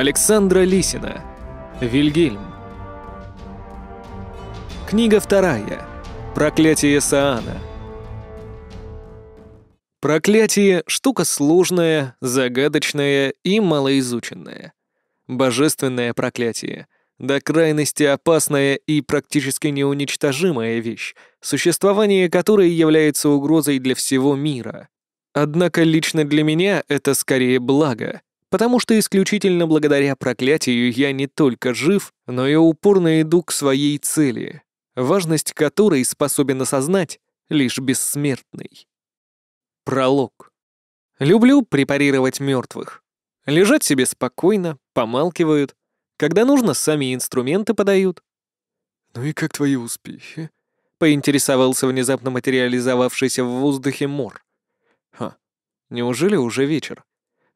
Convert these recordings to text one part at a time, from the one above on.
Александра Лисина. Вильгельм. Книга вторая. Проклятие Саана. Проклятие — штука сложная, загадочная и малоизученная. Божественное проклятие — до крайности опасная и практически неуничтожимая вещь, существование которой является угрозой для всего мира. Однако лично для меня это скорее благо — потому что исключительно благодаря проклятию я не только жив, но и упорно иду к своей цели, важность которой способен осознать лишь бессмертный. Пролог. Люблю препарировать мертвых. Лежать себе спокойно, помалкивают. Когда нужно, сами инструменты подают. «Ну и как твои успехи?» — поинтересовался внезапно материализовавшийся в воздухе мор. «Ха, неужели уже вечер?»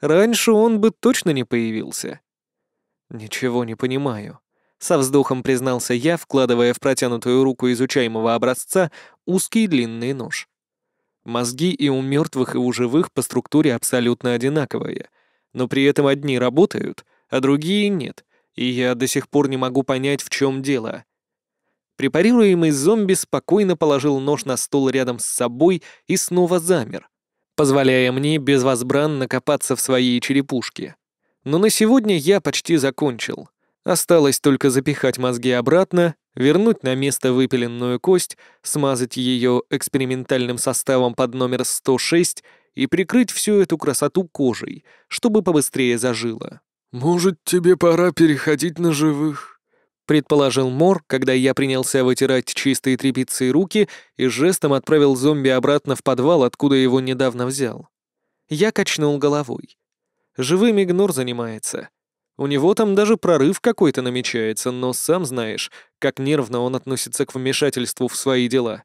Раньше он бы точно не появился. «Ничего не понимаю», — со вздохом признался я, вкладывая в протянутую руку изучаемого образца узкий длинный нож. Мозги и у мертвых, и у живых по структуре абсолютно одинаковые, но при этом одни работают, а другие нет, и я до сих пор не могу понять, в чем дело. Препарируемый зомби спокойно положил нож на стол рядом с собой и снова замер, позволяя мне безвозбранно копаться в своей черепушке. Но на сегодня я почти закончил. Осталось только запихать мозги обратно, вернуть на место выпиленную кость, смазать ее экспериментальным составом под номер 106 и прикрыть всю эту красоту кожей, чтобы побыстрее зажило. «Может, тебе пора переходить на живых?» предположил Мор, когда я принялся вытирать чистые тряпицы и руки и жестом отправил зомби обратно в подвал, откуда его недавно взял. Я качнул головой. Живым игнор занимается. У него там даже прорыв какой-то намечается, но сам знаешь, как нервно он относится к вмешательству в свои дела.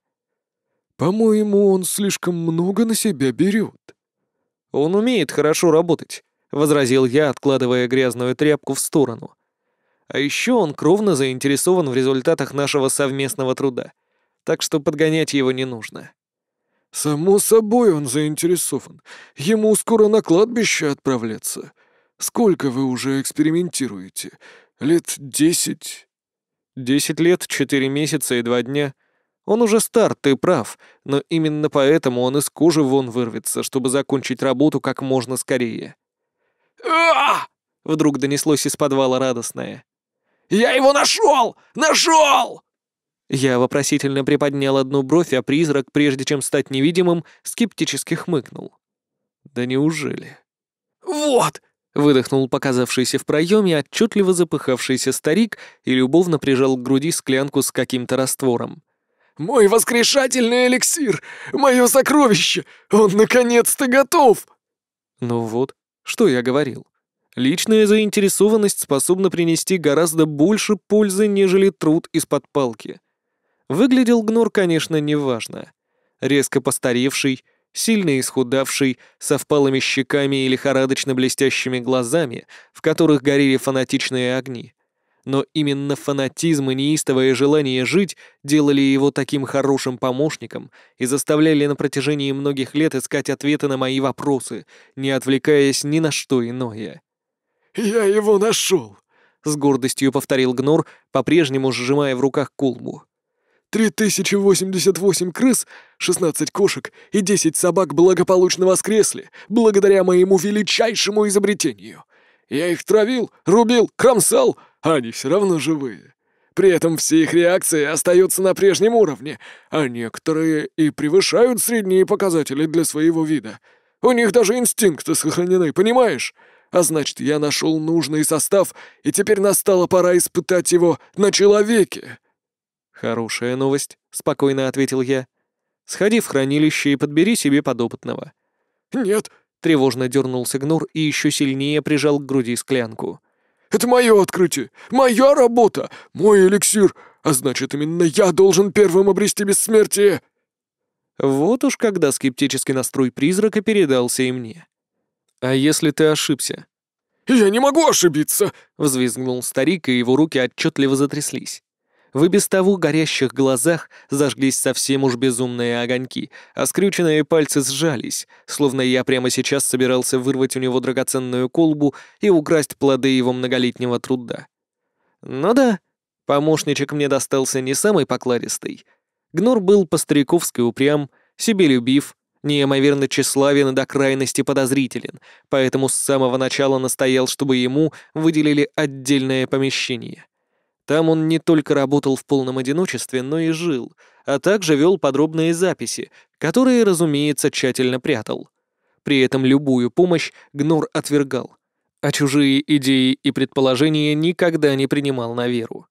«По-моему, он слишком много на себя берет». «Он умеет хорошо работать», — возразил я, откладывая грязную тряпку в сторону — а еще он кровно заинтересован в результатах нашего совместного труда, так что подгонять его не нужно. «Само собой он заинтересован. Ему скоро на кладбище отправляться. Сколько вы уже экспериментируете? Лет десять?» «Десять лет, четыре месяца и два дня. Он уже стар, ты прав, но именно поэтому он из кожи вон вырвется, чтобы закончить работу как можно скорее». «А-а-а!» — вдруг донеслось из подвала радостное. «Я его нашел! Нашел!» Я вопросительно приподнял одну бровь, а призрак, прежде чем стать невидимым, скептически хмыкнул. «Да неужели?» «Вот!» — выдохнул показавшийся в проеме отчетливо запыхавшийся старик и любовно прижал к груди склянку с каким-то раствором. «Мой воскрешательный эликсир! Мое сокровище! Он наконец-то готов!» Ну вот, что я говорил. Личная заинтересованность способна принести гораздо больше пользы, нежели труд из-под палки. Выглядел Гнор, конечно, неважно. Резко постаревший, сильно исхудавший, со впалыми щеками и лихорадочно блестящими глазами, в которых горели фанатичные огни. Но именно фанатизм и неистовое желание жить делали его таким хорошим помощником и заставляли на протяжении многих лет искать ответы на мои вопросы, не отвлекаясь ни на что иное. «Я его нашел!» — с гордостью повторил Гнор, по-прежнему сжимая в руках кулму. «Три тысячи восемьдесят восемь крыс, шестнадцать кошек и десять собак благополучно воскресли благодаря моему величайшему изобретению. Я их травил, рубил, кромсал, а они все равно живые. При этом все их реакции остаются на прежнем уровне, а некоторые и превышают средние показатели для своего вида. У них даже инстинкты сохранены, понимаешь? А значит, я нашел нужный состав, и теперь настала пора испытать его на человеке». «Хорошая новость», — спокойно ответил я. «Сходи в хранилище и подбери себе подопытного». «Нет», — тревожно дернулся Гнур и еще сильнее прижал к груди склянку. «Это мое открытие, моя работа, мой эликсир, а значит, именно я должен первым обрести бессмертие». Вот уж когда скептический настрой призрака передался и мне. «А если ты ошибся?» «Я не могу ошибиться!» — взвизгнул старик, и его руки отчетливо затряслись. В и без того горящих глазах зажглись совсем уж безумные огоньки, а скрюченные пальцы сжались, словно я прямо сейчас собирался вырвать у него драгоценную колбу и украсть плоды его многолетнего труда. Ну да, помощничек мне достался не самый покладистый. Гнор был по-стариковски упрям, себе любив, неимоверно тщеславен и до крайности подозрителен, поэтому с самого начала настоял, чтобы ему выделили отдельное помещение. Там он не только работал в полном одиночестве, но и жил, а также вел подробные записи, которые, разумеется, тщательно прятал. При этом любую помощь Гнор отвергал, а чужие идеи и предположения никогда не принимал на веру.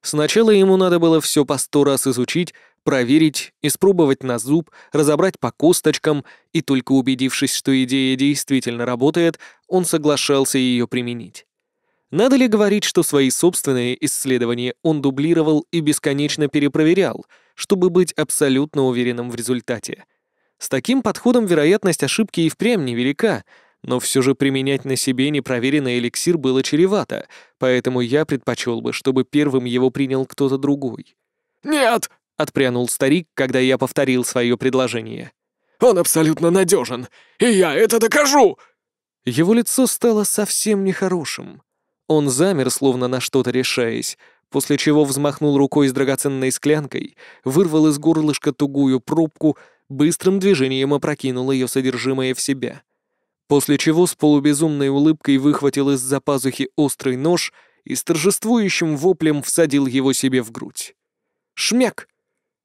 Сначала ему надо было все по сто раз изучить, проверить, испробовать на зуб, разобрать по косточкам, и только убедившись, что идея действительно работает, он соглашался ее применить. Надо ли говорить, что свои собственные исследования он дублировал и бесконечно перепроверял, чтобы быть абсолютно уверенным в результате? С таким подходом вероятность ошибки и впрямь невелика, но все же применять на себе непроверенный эликсир было чревато, поэтому я предпочел бы, чтобы первым его принял кто-то другой. «Нет!» — отпрянул старик, когда я повторил свое предложение. «Он абсолютно надежен, и я это докажу!» Его лицо стало совсем нехорошим. Он замер, словно на что-то решаясь, после чего взмахнул рукой с драгоценной склянкой, вырвал из горлышка тугую пробку, быстрым движением опрокинул ее содержимое в себя. После чего с полубезумной улыбкой выхватил из-за пазухи острый нож и с торжествующим воплем всадил его себе в грудь. Шмяк!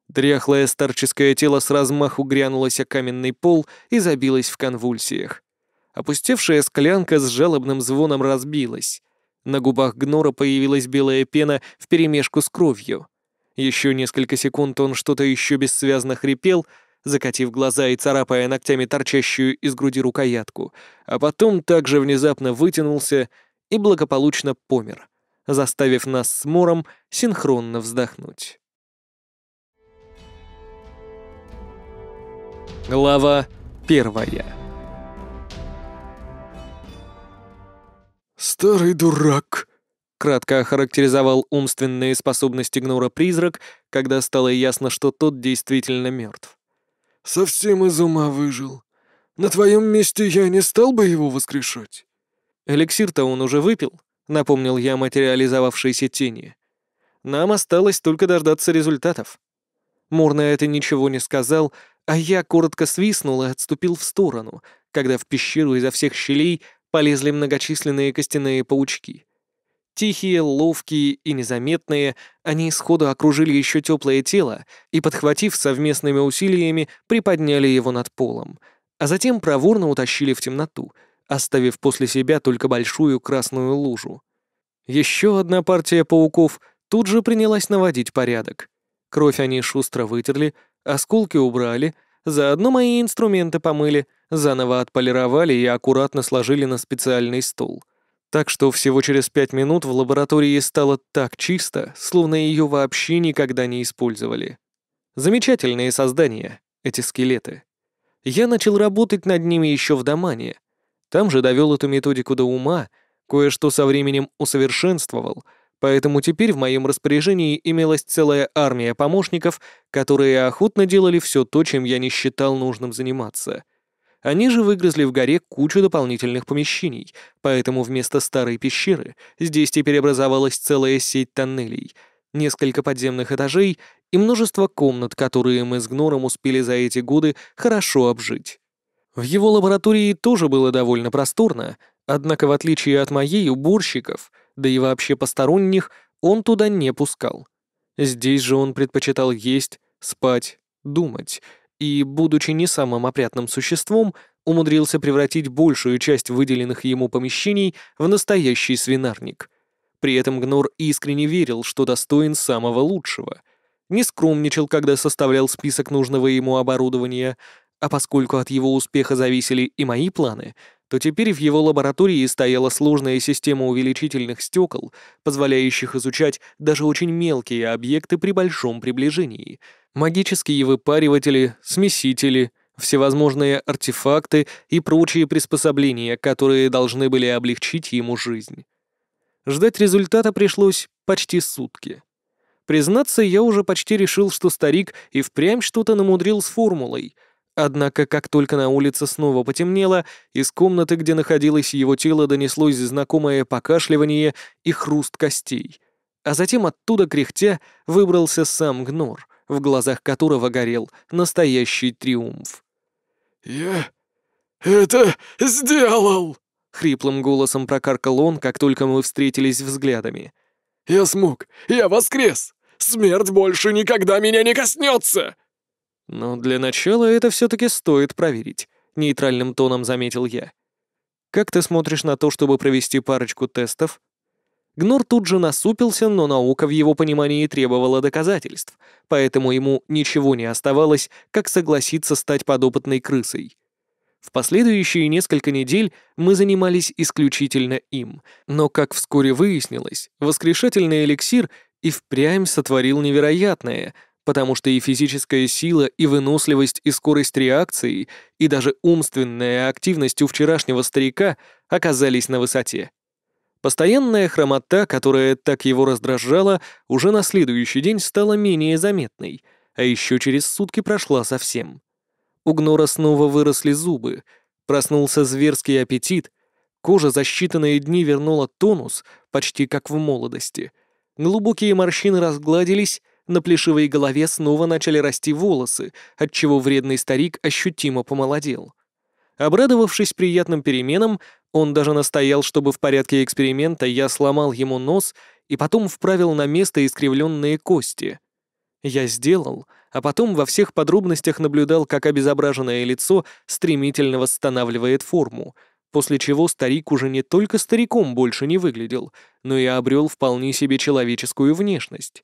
Дряхлое старческое тело с размаху грянулось о каменный пол и забилось в конвульсиях. Опустевшая склянка с жалобным звоном разбилась. На губах Гнора появилась белая пена вперемешку с кровью. Еще несколько секунд он что-то еще бессвязно хрипел, закатив глаза и царапая ногтями торчащую из груди рукоятку, а потом также внезапно вытянулся и благополучно помер, заставив нас с Мором синхронно вздохнуть. Глава первая. «Старый дурак», — кратко охарактеризовал умственные способности Гнора призрак, когда стало ясно, что тот действительно мертв. «Совсем из ума выжил. На твоем месте я не стал бы его воскрешать». «Эликсир-то он уже выпил», — напомнил я материализовавшейся тени. «Нам осталось только дождаться результатов». Мур это ничего не сказал, а я коротко свистнул и отступил в сторону, когда в пещеру изо всех щелей полезли многочисленные костяные паучки. Тихие, ловкие и незаметные, они сходу окружили еще теплое тело и, подхватив совместными усилиями, приподняли его над полом, а затем проворно утащили в темноту, оставив после себя только большую красную лужу. Еще одна партия пауков тут же принялась наводить порядок — Кровь они шустро вытерли, осколки убрали, заодно мои инструменты помыли, заново отполировали и аккуратно сложили на специальный стул. Так что всего через пять минут в лаборатории стало так чисто, словно ее вообще никогда не использовали. Замечательные создания, эти скелеты. Я начал работать над ними еще в Домане. Там же довел эту методику до ума, кое-что со временем усовершенствовал — Поэтому теперь в моем распоряжении имелась целая армия помощников, которые охотно делали все то, чем я не считал нужным заниматься. Они же выгрызли в горе кучу дополнительных помещений, поэтому вместо старой пещеры здесь теперь образовалась целая сеть тоннелей, несколько подземных этажей и множество комнат, которые мы с Гнором успели за эти годы хорошо обжить. В его лаборатории тоже было довольно просторно, однако в отличие от моей, уборщиков — да и вообще посторонних, он туда не пускал. Здесь же он предпочитал есть, спать, думать, и, будучи не самым опрятным существом, умудрился превратить большую часть выделенных ему помещений в настоящий свинарник. При этом Гнор искренне верил, что достоин самого лучшего. Не скромничал, когда составлял список нужного ему оборудования, а поскольку от его успеха зависели и мои планы — то теперь в его лаборатории стояла сложная система увеличительных стекол, позволяющих изучать даже очень мелкие объекты при большом приближении. Магические выпариватели, смесители, всевозможные артефакты и прочие приспособления, которые должны были облегчить ему жизнь. Ждать результата пришлось почти сутки. Признаться, я уже почти решил, что старик и впрямь что-то намудрил с формулой — Однако, как только на улице снова потемнело, из комнаты, где находилось его тело, донеслось знакомое покашливание и хруст костей. А затем оттуда, кряхтя, выбрался сам Гнор, в глазах которого горел настоящий триумф. «Я это сделал!» — хриплым голосом прокаркал он, как только мы встретились взглядами. «Я смог! Я воскрес! Смерть больше никогда меня не коснется!» «Но для начала это все-таки стоит проверить», — нейтральным тоном заметил я. «Как ты смотришь на то, чтобы провести парочку тестов?» Гнор тут же насупился, но наука в его понимании требовала доказательств, поэтому ему ничего не оставалось, как согласиться стать подопытной крысой. В последующие несколько недель мы занимались исключительно им, но, как вскоре выяснилось, воскрешательный эликсир и впрямь сотворил невероятное, потому что и физическая сила, и выносливость, и скорость реакции, и даже умственная активность у вчерашнего старика оказались на высоте. Постоянная хромота, которая так его раздражала, уже на следующий день стала менее заметной, а еще через сутки прошла совсем. У Гнора снова выросли зубы, проснулся зверский аппетит, кожа за считанные дни вернула тонус, почти как в молодости. Глубокие морщины разгладились, на плешивой голове снова начали расти волосы, отчего вредный старик ощутимо помолодел. Обрадовавшись приятным переменам, он даже настоял, чтобы в порядке эксперимента я сломал ему нос и потом вправил на место искривленные кости. Я сделал, а потом во всех подробностях наблюдал, как обезображенное лицо стремительно восстанавливает форму, после чего старик уже не только стариком больше не выглядел, но и обрел вполне себе человеческую внешность.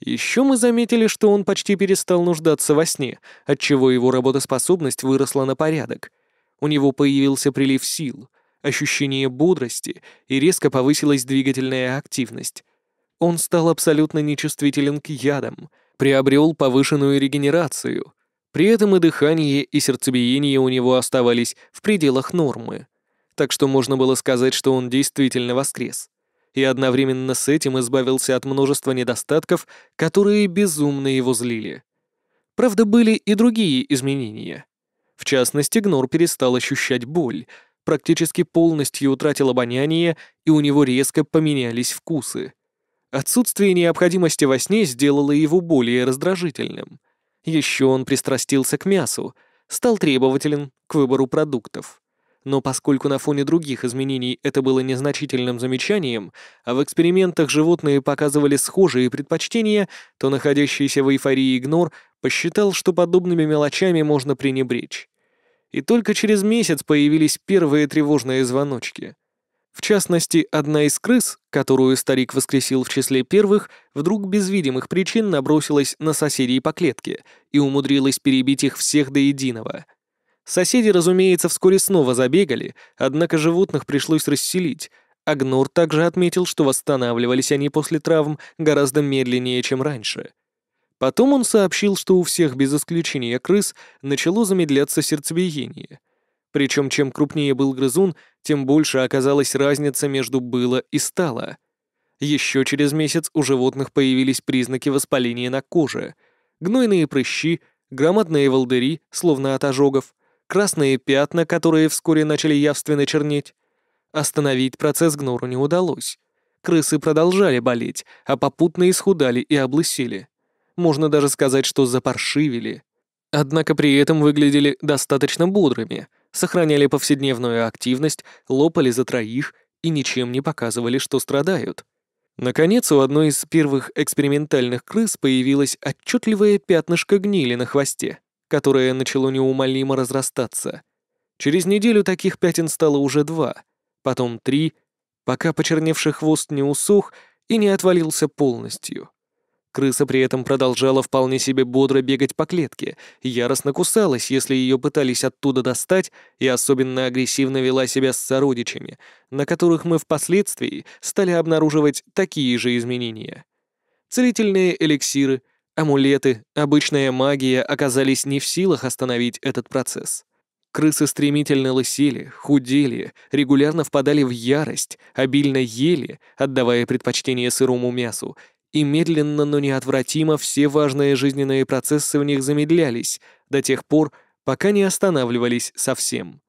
Еще мы заметили, что он почти перестал нуждаться во сне, отчего его работоспособность выросла на порядок. У него появился прилив сил, ощущение бодрости и резко повысилась двигательная активность. Он стал абсолютно нечувствителен к ядам, приобрел повышенную регенерацию. При этом и дыхание, и сердцебиение у него оставались в пределах нормы. Так что можно было сказать, что он действительно воскрес и одновременно с этим избавился от множества недостатков, которые безумно его злили. Правда, были и другие изменения. В частности, Гнор перестал ощущать боль, практически полностью утратил обоняние, и у него резко поменялись вкусы. Отсутствие необходимости во сне сделало его более раздражительным. Еще он пристрастился к мясу, стал требователен к выбору продуктов но поскольку на фоне других изменений это было незначительным замечанием, а в экспериментах животные показывали схожие предпочтения, то находящийся в эйфории Игнор посчитал, что подобными мелочами можно пренебречь. И только через месяц появились первые тревожные звоночки. В частности, одна из крыс, которую старик воскресил в числе первых, вдруг без видимых причин набросилась на соседей по клетке и умудрилась перебить их всех до единого — Соседи, разумеется, вскоре снова забегали, однако животных пришлось расселить. Агнор также отметил, что восстанавливались они после травм гораздо медленнее, чем раньше. Потом он сообщил, что у всех без исключения крыс начало замедляться сердцебиение. Причем чем крупнее был грызун, тем больше оказалась разница между «было» и «стало». Еще через месяц у животных появились признаки воспаления на коже. Гнойные прыщи, громадные волдыри, словно от ожогов, красные пятна, которые вскоре начали явственно чернеть. Остановить процесс гнору не удалось. Крысы продолжали болеть, а попутно исхудали и облысели. Можно даже сказать, что запаршивели. Однако при этом выглядели достаточно бодрыми, сохраняли повседневную активность, лопали за троих и ничем не показывали, что страдают. Наконец, у одной из первых экспериментальных крыс появилось отчетливое пятнышко гнили на хвосте которое начало неумолимо разрастаться. Через неделю таких пятен стало уже два, потом три, пока почерневший хвост не усох и не отвалился полностью. Крыса при этом продолжала вполне себе бодро бегать по клетке, яростно кусалась, если ее пытались оттуда достать, и особенно агрессивно вела себя с сородичами, на которых мы впоследствии стали обнаруживать такие же изменения. Целительные эликсиры, амулеты, обычная магия оказались не в силах остановить этот процесс. Крысы стремительно лысели, худели, регулярно впадали в ярость, обильно ели, отдавая предпочтение сырому мясу, и медленно, но неотвратимо все важные жизненные процессы в них замедлялись до тех пор, пока не останавливались совсем.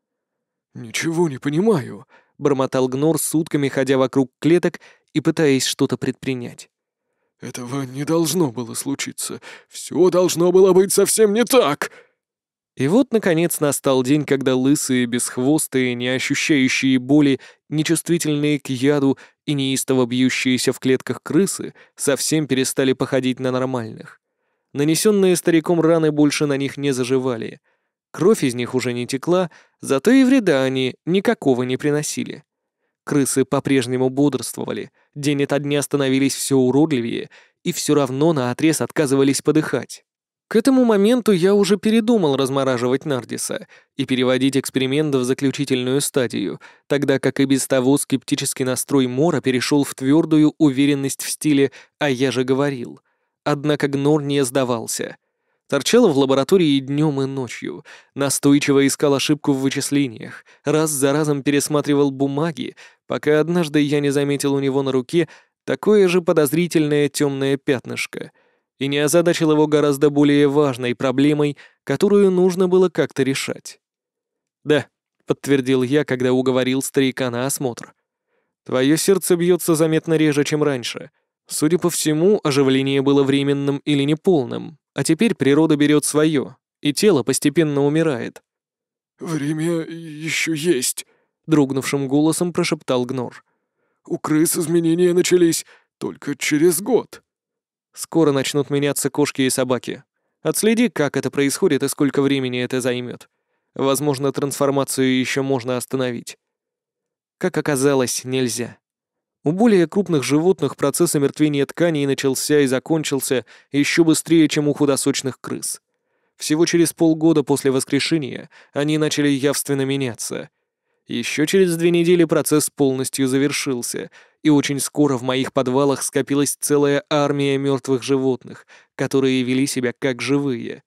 «Ничего не понимаю», — бормотал Гнор сутками, ходя вокруг клеток и пытаясь что-то предпринять. Этого не должно было случиться. Все должно было быть совсем не так!» И вот, наконец, настал день, когда лысые, бесхвостые, не ощущающие боли, нечувствительные к яду и неистово бьющиеся в клетках крысы совсем перестали походить на нормальных. Нанесенные стариком раны больше на них не заживали. Кровь из них уже не текла, зато и вреда они никакого не приносили крысы по-прежнему бодрствовали, день ото дня становились все уродливее и все равно на отрез отказывались подыхать. К этому моменту я уже передумал размораживать Нардиса и переводить эксперимент в заключительную стадию, тогда как и без того скептический настрой Мора перешел в твердую уверенность в стиле «а я же говорил». Однако Гнор не сдавался. Торчала в лаборатории днем и ночью, настойчиво искал ошибку в вычислениях, раз за разом пересматривал бумаги, пока однажды я не заметил у него на руке такое же подозрительное темное пятнышко и не озадачил его гораздо более важной проблемой, которую нужно было как-то решать. «Да», — подтвердил я, когда уговорил старика на осмотр. «Твое сердце бьется заметно реже, чем раньше. Судя по всему, оживление было временным или неполным, а теперь природа берет свое, и тело постепенно умирает. «Время еще есть», — дрогнувшим голосом прошептал Гнор. «У крыс изменения начались только через год». «Скоро начнут меняться кошки и собаки. Отследи, как это происходит и сколько времени это займет. Возможно, трансформацию еще можно остановить». Как оказалось, нельзя. У более крупных животных процесс омертвения тканей начался и закончился еще быстрее, чем у худосочных крыс. Всего через полгода после воскрешения они начали явственно меняться. Еще через две недели процесс полностью завершился, и очень скоро в моих подвалах скопилась целая армия мертвых животных, которые вели себя как живые.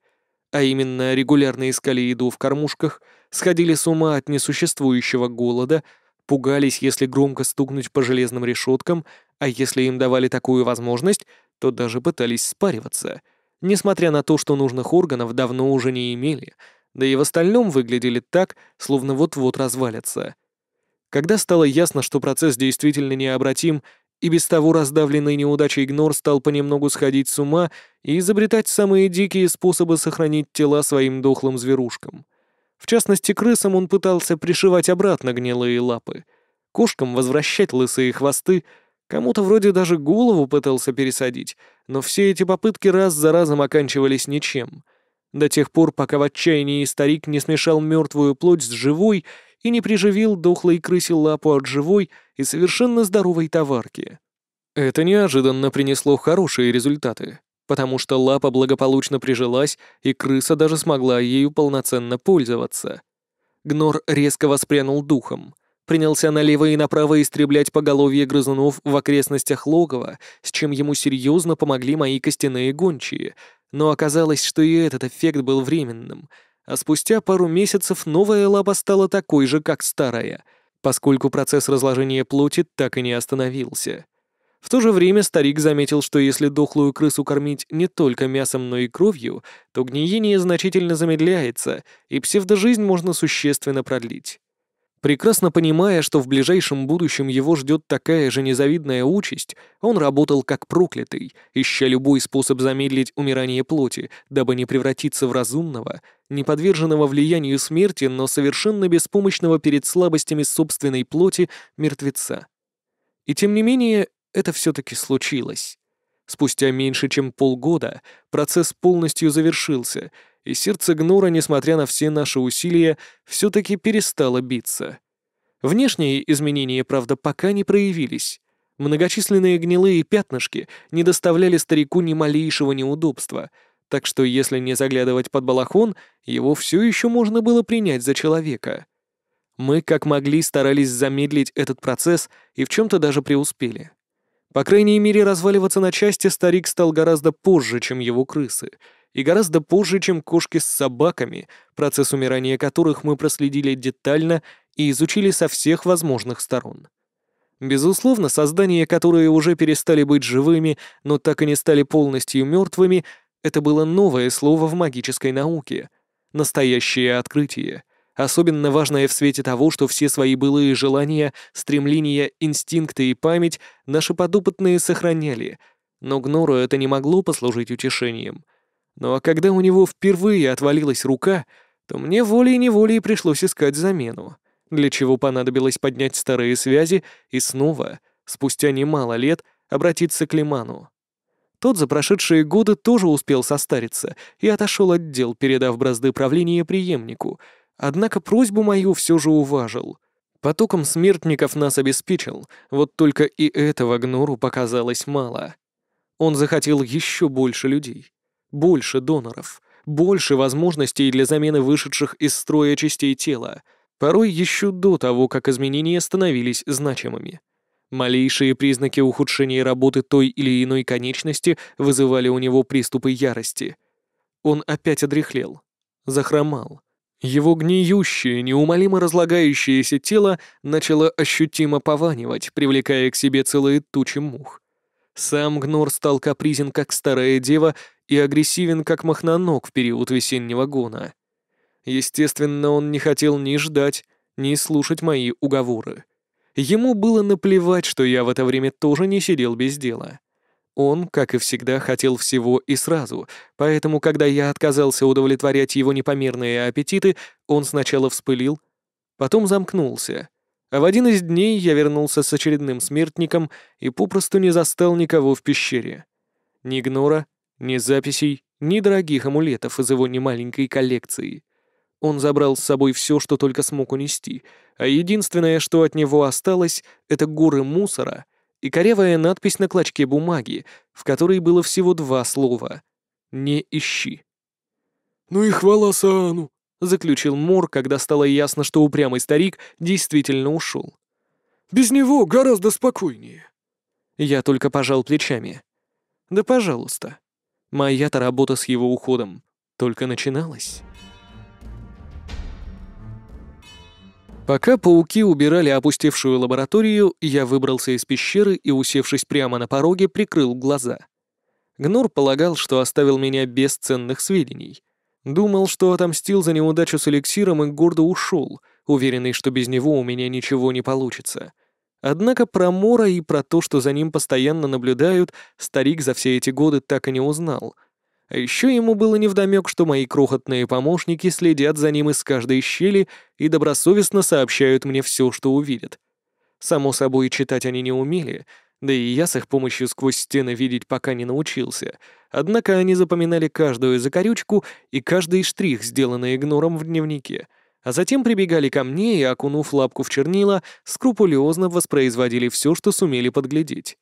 А именно, регулярно искали еду в кормушках, сходили с ума от несуществующего голода — пугались, если громко стукнуть по железным решеткам, а если им давали такую возможность, то даже пытались спариваться, несмотря на то, что нужных органов давно уже не имели, да и в остальном выглядели так, словно вот-вот развалятся. Когда стало ясно, что процесс действительно необратим, и без того раздавленный неудачей Гнор стал понемногу сходить с ума и изобретать самые дикие способы сохранить тела своим дохлым зверушкам — в частности, крысам он пытался пришивать обратно гнилые лапы, кошкам возвращать лысые хвосты, кому-то вроде даже голову пытался пересадить, но все эти попытки раз за разом оканчивались ничем. До тех пор, пока в отчаянии старик не смешал мертвую плоть с живой и не приживил дохлой крысе лапу от живой и совершенно здоровой товарки. Это неожиданно принесло хорошие результаты потому что лапа благополучно прижилась, и крыса даже смогла ею полноценно пользоваться. Гнор резко воспрянул духом, принялся налево и направо истреблять поголовье грызунов в окрестностях логова, с чем ему серьезно помогли мои костяные гончие, но оказалось, что и этот эффект был временным, а спустя пару месяцев новая лапа стала такой же, как старая, поскольку процесс разложения плоти так и не остановился. В то же время старик заметил, что если дохлую крысу кормить не только мясом, но и кровью, то гниение значительно замедляется, и псевдожизнь можно существенно продлить. Прекрасно понимая, что в ближайшем будущем его ждет такая же незавидная участь, он работал как проклятый, ища любой способ замедлить умирание плоти, дабы не превратиться в разумного, не подверженного влиянию смерти, но совершенно беспомощного перед слабостями собственной плоти мертвеца. И тем не менее, это все-таки случилось. Спустя меньше чем полгода процесс полностью завершился, и сердце Гнора, несмотря на все наши усилия, все-таки перестало биться. Внешние изменения, правда, пока не проявились. Многочисленные гнилые пятнышки не доставляли старику ни малейшего неудобства, так что если не заглядывать под балахон, его все еще можно было принять за человека. Мы как могли старались замедлить этот процесс и в чем-то даже преуспели. По крайней мере, разваливаться на части старик стал гораздо позже, чем его крысы, и гораздо позже, чем кошки с собаками, процесс умирания которых мы проследили детально и изучили со всех возможных сторон. Безусловно, создания, которые уже перестали быть живыми, но так и не стали полностью мертвыми, это было новое слово в магической науке, настоящее открытие — особенно важное в свете того, что все свои былые желания, стремления, инстинкты и память наши подопытные сохраняли, но Гнору это не могло послужить утешением. Ну а когда у него впервые отвалилась рука, то мне волей-неволей пришлось искать замену, для чего понадобилось поднять старые связи и снова, спустя немало лет, обратиться к Лиману. Тот за прошедшие годы тоже успел состариться и отошел от дел, передав бразды правления преемнику — Однако просьбу мою все же уважил. Потоком смертников нас обеспечил, вот только и этого Гнору показалось мало. Он захотел еще больше людей, больше доноров, больше возможностей для замены вышедших из строя частей тела, порой еще до того, как изменения становились значимыми. Малейшие признаки ухудшения работы той или иной конечности вызывали у него приступы ярости. Он опять одрехлел, захромал, его гниющее, неумолимо разлагающееся тело начало ощутимо пованивать, привлекая к себе целые тучи мух. Сам Гнор стал капризен, как старая дева, и агрессивен, как махноног в период весеннего гона. Естественно, он не хотел ни ждать, ни слушать мои уговоры. Ему было наплевать, что я в это время тоже не сидел без дела. Он, как и всегда, хотел всего и сразу, поэтому, когда я отказался удовлетворять его непомерные аппетиты, он сначала вспылил, потом замкнулся. А в один из дней я вернулся с очередным смертником и попросту не застал никого в пещере. Ни гнора, ни записей, ни дорогих амулетов из его немаленькой коллекции. Он забрал с собой все, что только смог унести, а единственное, что от него осталось, это горы мусора — и корявая надпись на клочке бумаги, в которой было всего два слова «Не ищи». «Ну и хвала Саану», — заключил Мор, когда стало ясно, что упрямый старик действительно ушел. «Без него гораздо спокойнее». Я только пожал плечами. «Да пожалуйста. Моя-то работа с его уходом только начиналась». Пока пауки убирали опустевшую лабораторию, я выбрался из пещеры и, усевшись прямо на пороге, прикрыл глаза. Гнур полагал, что оставил меня без ценных сведений. Думал, что отомстил за неудачу с эликсиром и гордо ушел, уверенный, что без него у меня ничего не получится. Однако про Мора и про то, что за ним постоянно наблюдают, старик за все эти годы так и не узнал — а еще ему было невдомек, что мои крохотные помощники следят за ним из каждой щели и добросовестно сообщают мне все, что увидят. Само собой, читать они не умели, да и я с их помощью сквозь стены видеть пока не научился. Однако они запоминали каждую закорючку и каждый штрих, сделанный игнором в дневнике. А затем прибегали ко мне и, окунув лапку в чернила, скрупулезно воспроизводили все, что сумели подглядеть.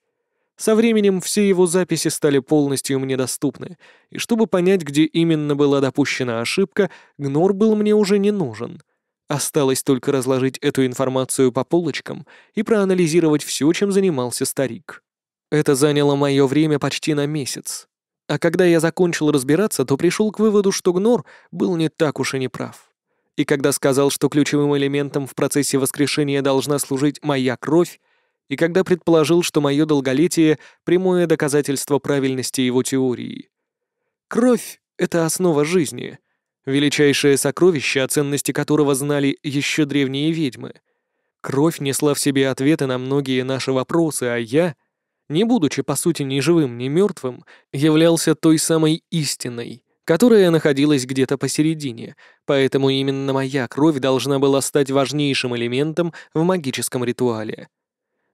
Со временем все его записи стали полностью мне доступны, и чтобы понять, где именно была допущена ошибка, Гнор был мне уже не нужен. Осталось только разложить эту информацию по полочкам и проанализировать все, чем занимался старик. Это заняло мое время почти на месяц. А когда я закончил разбираться, то пришел к выводу, что Гнор был не так уж и не прав. И когда сказал, что ключевым элементом в процессе воскрешения должна служить моя кровь, и когда предположил, что мое долголетие — прямое доказательство правильности его теории. Кровь — это основа жизни, величайшее сокровище, о ценности которого знали еще древние ведьмы. Кровь несла в себе ответы на многие наши вопросы, а я, не будучи по сути ни живым, ни мертвым, являлся той самой истиной, которая находилась где-то посередине, поэтому именно моя кровь должна была стать важнейшим элементом в магическом ритуале —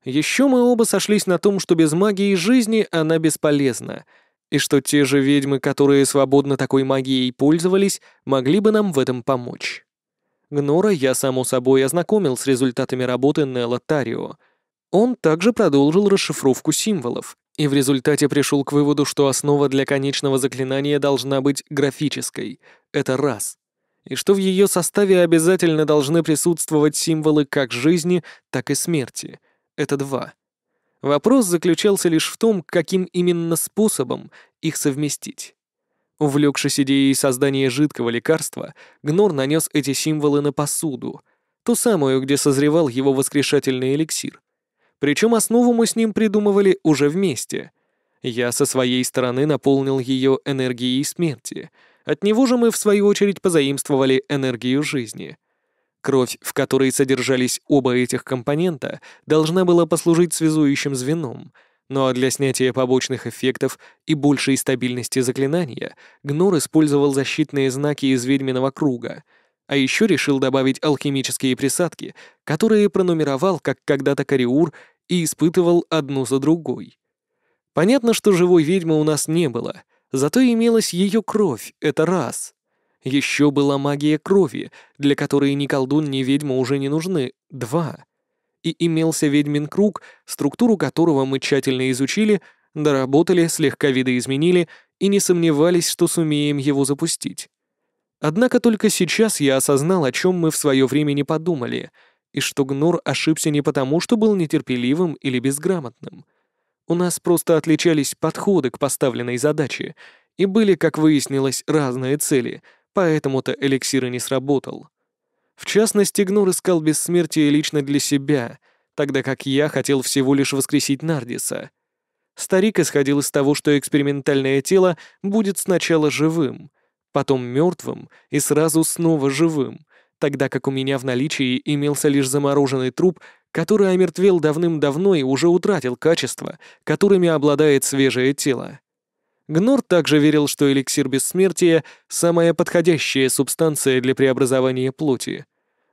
еще мы оба сошлись на том, что без магии жизни она бесполезна, и что те же ведьмы, которые свободно такой магией пользовались, могли бы нам в этом помочь. Гнора я, само собой, ознакомил с результатами работы Нелла Тарио. Он также продолжил расшифровку символов, и в результате пришел к выводу, что основа для конечного заклинания должна быть графической. Это раз. И что в ее составе обязательно должны присутствовать символы как жизни, так и смерти — это два. Вопрос заключался лишь в том, каким именно способом их совместить. Увлекшись идеей создания жидкого лекарства, Гнор нанес эти символы на посуду, ту самую, где созревал его воскрешательный эликсир. Причем основу мы с ним придумывали уже вместе. Я со своей стороны наполнил ее энергией смерти. От него же мы, в свою очередь, позаимствовали энергию жизни — Кровь, в которой содержались оба этих компонента, должна была послужить связующим звеном, но для снятия побочных эффектов и большей стабильности заклинания Гнор использовал защитные знаки из ведьминого круга, а еще решил добавить алхимические присадки, которые пронумеровал, как когда-то Кариур, и испытывал одну за другой. Понятно, что живой ведьмы у нас не было, зато имелась ее кровь, это раз — еще была магия крови, для которой ни колдун, ни ведьма уже не нужны. Два. И имелся ведьмин круг, структуру которого мы тщательно изучили, доработали, слегка видоизменили и не сомневались, что сумеем его запустить. Однако только сейчас я осознал, о чем мы в свое время не подумали, и что Гнор ошибся не потому, что был нетерпеливым или безграмотным. У нас просто отличались подходы к поставленной задаче, и были, как выяснилось, разные цели — поэтому-то эликсир и не сработал. В частности, Гнур искал бессмертие лично для себя, тогда как я хотел всего лишь воскресить Нардиса. Старик исходил из того, что экспериментальное тело будет сначала живым, потом мертвым и сразу снова живым, тогда как у меня в наличии имелся лишь замороженный труп, который омертвел давным-давно и уже утратил качества, которыми обладает свежее тело. Гнур также верил, что эликсир бессмертия — самая подходящая субстанция для преобразования плоти.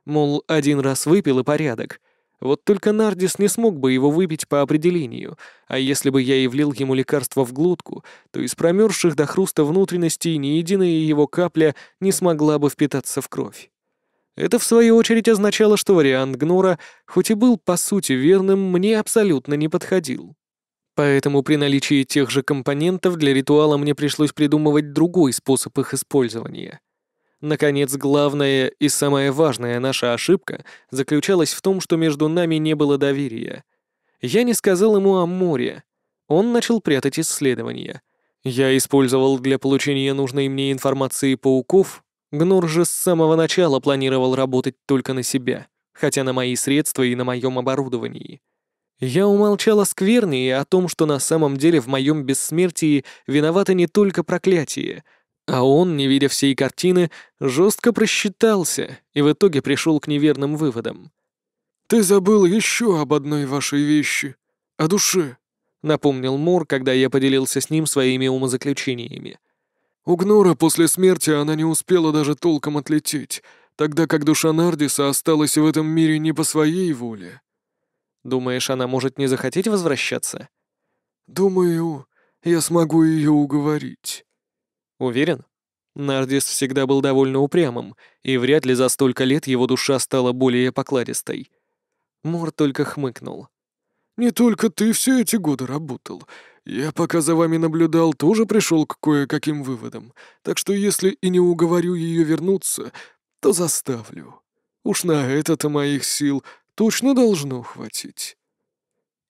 Мол, один раз выпил и порядок. Вот только Нардис не смог бы его выпить по определению, а если бы я и влил ему лекарство в глотку, то из промерзших до хруста внутренностей ни единая его капля не смогла бы впитаться в кровь. Это, в свою очередь, означало, что вариант Гнора, хоть и был, по сути, верным, мне абсолютно не подходил. Поэтому при наличии тех же компонентов для ритуала мне пришлось придумывать другой способ их использования. Наконец, главная и самая важная наша ошибка заключалась в том, что между нами не было доверия. Я не сказал ему о море. Он начал прятать исследования. Я использовал для получения нужной мне информации пауков. Гнор же с самого начала планировал работать только на себя, хотя на мои средства и на моем оборудовании — я умолчала скверни и о том, что на самом деле в моем бессмертии виноваты не только проклятие, а он, не видя всей картины, жестко просчитался и в итоге пришел к неверным выводам. «Ты забыл еще об одной вашей вещи, о душе», — напомнил Мор, когда я поделился с ним своими умозаключениями. «У Гнора после смерти она не успела даже толком отлететь, тогда как душа Нардиса осталась в этом мире не по своей воле». Думаешь, она может не захотеть возвращаться? Думаю, я смогу ее уговорить. Уверен? Нардис всегда был довольно упрямым, и вряд ли за столько лет его душа стала более покладистой. Мор только хмыкнул. «Не только ты все эти годы работал. Я, пока за вами наблюдал, тоже пришел к кое-каким выводам. Так что если и не уговорю ее вернуться, то заставлю. Уж на это-то моих сил Точно должно хватить.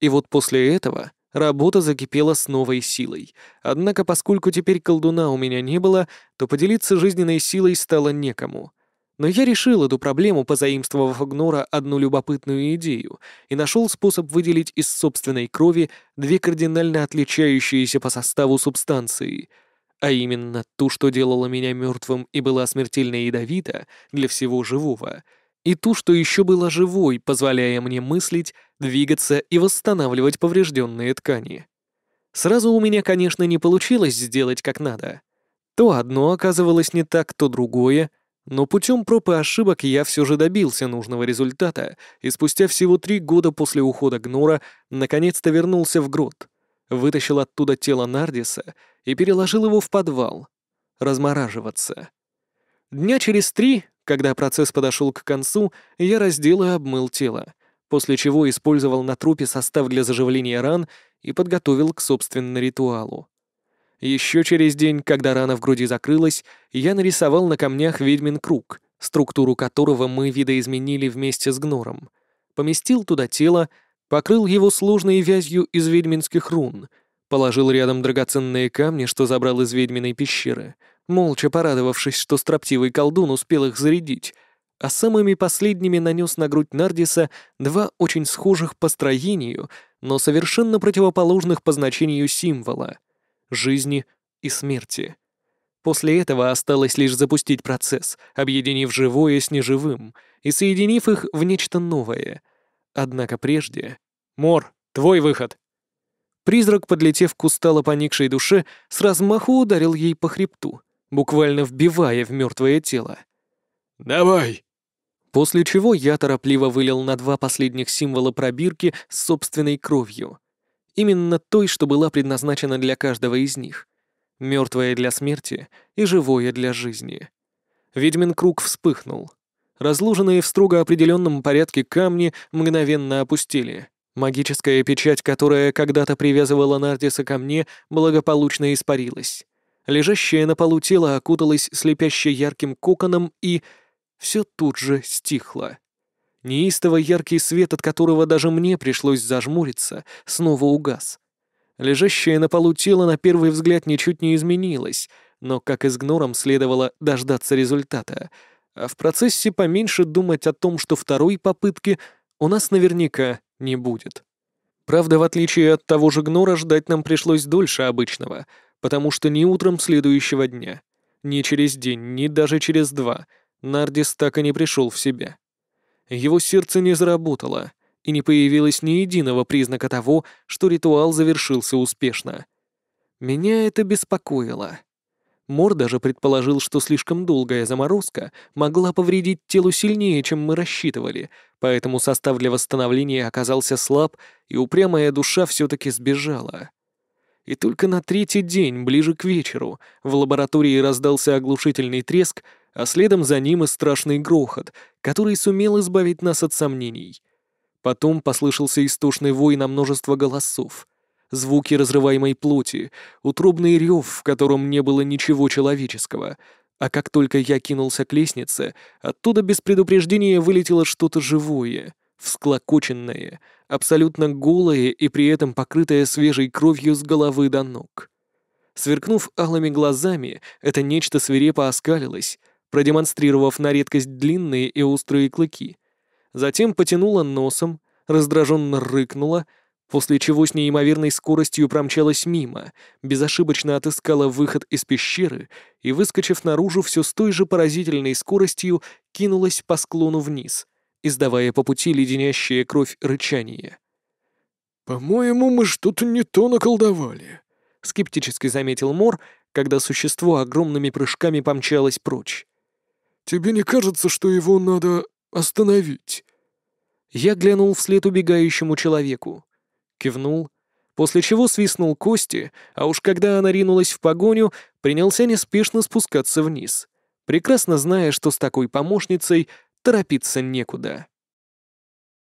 И вот после этого работа закипела с новой силой. Однако, поскольку теперь колдуна у меня не было, то поделиться жизненной силой стало некому. Но я решил эту проблему, позаимствовав Гнора одну любопытную идею, и нашел способ выделить из собственной крови две кардинально отличающиеся по составу субстанции, а именно ту, что делала меня мертвым и была смертельно ядовита для всего живого — и ту, что еще была живой, позволяя мне мыслить, двигаться и восстанавливать поврежденные ткани. Сразу у меня, конечно, не получилось сделать как надо. То одно оказывалось не так, то другое, но путем проб и ошибок я все же добился нужного результата, и спустя всего три года после ухода Гнора наконец-то вернулся в грот, вытащил оттуда тело Нардиса и переложил его в подвал. Размораживаться. Дня через три когда процесс подошел к концу, я раздел и обмыл тело, после чего использовал на трупе состав для заживления ран и подготовил к собственному ритуалу. Еще через день, когда рана в груди закрылась, я нарисовал на камнях ведьмин круг, структуру которого мы видоизменили вместе с гнором. Поместил туда тело, покрыл его сложной вязью из ведьминских рун, положил рядом драгоценные камни, что забрал из ведьминой пещеры — молча порадовавшись, что строптивый колдун успел их зарядить, а самыми последними нанес на грудь Нардиса два очень схожих по строению, но совершенно противоположных по значению символа — жизни и смерти. После этого осталось лишь запустить процесс, объединив живое с неживым и соединив их в нечто новое. Однако прежде... «Мор, твой выход!» Призрак, подлетев к устало поникшей душе, с размаху ударил ей по хребту буквально вбивая в мертвое тело. «Давай!» После чего я торопливо вылил на два последних символа пробирки с собственной кровью. Именно той, что была предназначена для каждого из них. Мертвое для смерти и живое для жизни. Ведьмин круг вспыхнул. Разложенные в строго определенном порядке камни мгновенно опустили. Магическая печать, которая когда-то привязывала Нардиса ко мне, благополучно испарилась. Лежащее на полу тело окуталось слепяще ярким коконом, и все тут же стихло. Неистово яркий свет, от которого даже мне пришлось зажмуриться, снова угас. Лежащее на полу тело на первый взгляд ничуть не изменилось, но, как и с гнором, следовало дождаться результата, а в процессе поменьше думать о том, что второй попытки у нас наверняка не будет. Правда, в отличие от того же гнора, ждать нам пришлось дольше обычного — потому что ни утром следующего дня, ни через день, ни даже через два Нардис так и не пришел в себя. Его сердце не заработало, и не появилось ни единого признака того, что ритуал завершился успешно. Меня это беспокоило. Мор даже предположил, что слишком долгая заморозка могла повредить телу сильнее, чем мы рассчитывали, поэтому состав для восстановления оказался слаб, и упрямая душа все-таки сбежала. И только на третий день, ближе к вечеру, в лаборатории раздался оглушительный треск, а следом за ним и страшный грохот, который сумел избавить нас от сомнений. Потом послышался истошный вой на множество голосов. Звуки разрываемой плоти, утробный рев, в котором не было ничего человеческого. А как только я кинулся к лестнице, оттуда без предупреждения вылетело что-то живое — всклокоченное, абсолютно голое и при этом покрытое свежей кровью с головы до ног. Сверкнув алыми глазами, это нечто свирепо оскалилось, продемонстрировав на редкость длинные и острые клыки. Затем потянуло носом, раздраженно рыкнуло, после чего с неимоверной скоростью промчалась мимо, безошибочно отыскала выход из пещеры и, выскочив наружу, все с той же поразительной скоростью кинулась по склону вниз — издавая по пути леденящие кровь рычание. «По-моему, мы что-то не то наколдовали», — скептически заметил Мор, когда существо огромными прыжками помчалось прочь. «Тебе не кажется, что его надо остановить?» Я глянул вслед убегающему человеку. Кивнул, после чего свистнул кости, а уж когда она ринулась в погоню, принялся неспешно спускаться вниз, прекрасно зная, что с такой помощницей торопиться некуда.